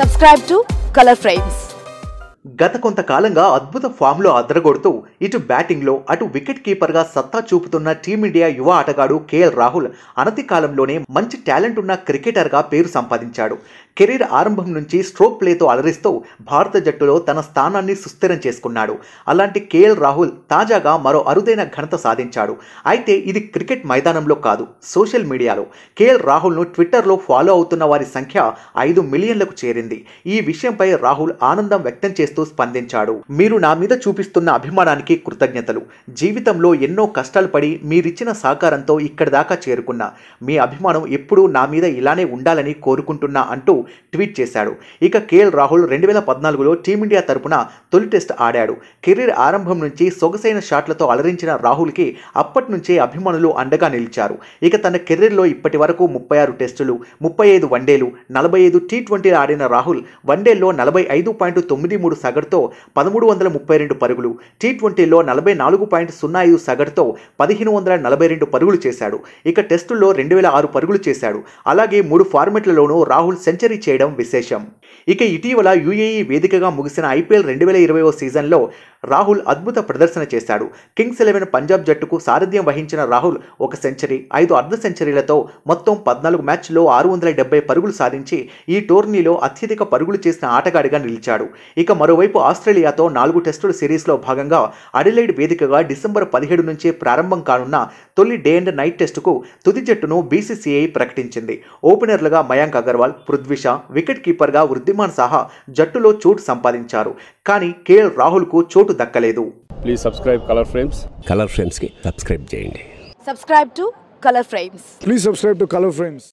subscribe to colour frames గత కొంతకాలంగా అద్భుత ఫామ్లో అదరగొడుతూ ఇటు బ్యాటింగ్లో అటు వికెట్ కీపర్గా సత్తా చూపుతున్న టీమిండియా యువ ఆటగాడు కేఎల్ రాహుల్ అనతి కాలంలోనే మంచి టాలెంట్ ఉన్న క్రికెటర్గా పేరు సంపాదించాడు కెరీర్ ఆరంభం నుంచి స్ట్రోక్ ప్లేతో అలరిస్తూ భారత జట్టులో తన స్థానాన్ని సుస్థిరం చేసుకున్నాడు అలాంటి కేఎల్ రాహుల్ తాజాగా మరో అరుదైన ఘనత సాధించాడు అయితే ఇది క్రికెట్ మైదానంలో కాదు సోషల్ మీడియాలో కేఎల్ రాహుల్ను ట్విట్టర్లో ఫాలో అవుతున్న వారి సంఖ్య ఐదు మిలియన్లకు చేరింది ఈ విషయంపై రాహుల్ ఆనందం వ్యక్తం చేస్తూ స్పందించాడు మీరు నా మీద చూపిస్తున్న అభిమానానికి కృతజ్ఞతలు జీవితంలో ఎన్నో కష్టాలు పడి మీరిచ్చిన సహకారంతో ఇక్కడ దాకా చేరుకున్నా మీ అభిమానం ఎప్పుడూ నా మీద ఇలానే ఉండాలని కోరుకుంటున్నా అంటూ ట్వీట్ చేశాడు ఇక కేఎల్ రాహుల్ రెండు వేల పద్నాలుగులో టీమిండియా తరపున తొలి టెస్ట్ ఆడాడు కెరీర్ ఆరంభం నుంచి సొగసైన షాట్లతో అలరించిన రాహుల్కి అప్పటి నుంచే అభిమానులు అండగా నిలిచారు ఇక తన కెరీర్లో ఇప్పటి వరకు ముప్పై ఆరు టెస్టులు ముప్పై ఐదు వన్డేలు నలభై ఐదు టీ ట్వంటీలు ఆడిన రాహుల్ వన్డేల్లో నలభై ఐదు పాయింట్ తొమ్మిది మూడు సగటుతో పదమూడు వందల ముప్పై రెండు పరుగులు టీ ట్వంటీలో నలభై నాలుగు పాయింట్ సున్నా ఐదు సగటుతో పదిహేను వందల నలభై రెండు పరుగులు చేశాడు ఇక టెస్టుల్లో రెండు వేల ఆరు పరుగులు చేశాడు అలాగే మూడు ఫార్మెట్లలోనూ రాహుల్ సెంచరీ చేయడం విశేషం ఇక ఇటీవల యూఏఈ వేదికగా ముగిసిన ఐపీఎల్ రెండు వేల ఇరవైవ సీజన్లో రాహుల్ అద్భుత ప్రదర్శన చేశాడు కింగ్స్ ఎలెవెన్ పంజాబ్ జట్టుకు సారథ్యం వహించిన రాహుల్ ఒక సెంచరీ ఐదు అర్ధ సెంచరీలతో మొత్తం పద్నాలుగు మ్యాచ్లో ఆరు వందల డెబ్బై పరుగులు సాధించి ఈ టోర్నీలో అత్యధిక పరుగులు చేసిన ఆటగాడిగా నిలిచాడు ఇక మరోవైపు ఆస్ట్రేలియాతో నాలుగు టెస్టుల సిరీస్లో భాగంగా అడిలైడ్ వేదికగా డిసెంబర్ పదిహేడు నుంచి ప్రారంభం కానున్న తొలి డే అండ్ నైట్ టెస్టుకు తుది జట్టును బీసీసీఐ ప్రకటించింది ఓపెనర్లుగా మయాంక్ అగర్వాల్ పృథ్వీషా వికెట్ కీపర్గా వృద్ధిమాన్ సహా జట్టులో చోటు సంపాదించారు కానీ కేఎల్ రాహుల్కు చోటు దక్కలేదు please subscribe colour frames colour ఫ్రేమ్స్కి సబ్స్క్రైబ్ చేయండి subscribe to colour frames please subscribe to colour frames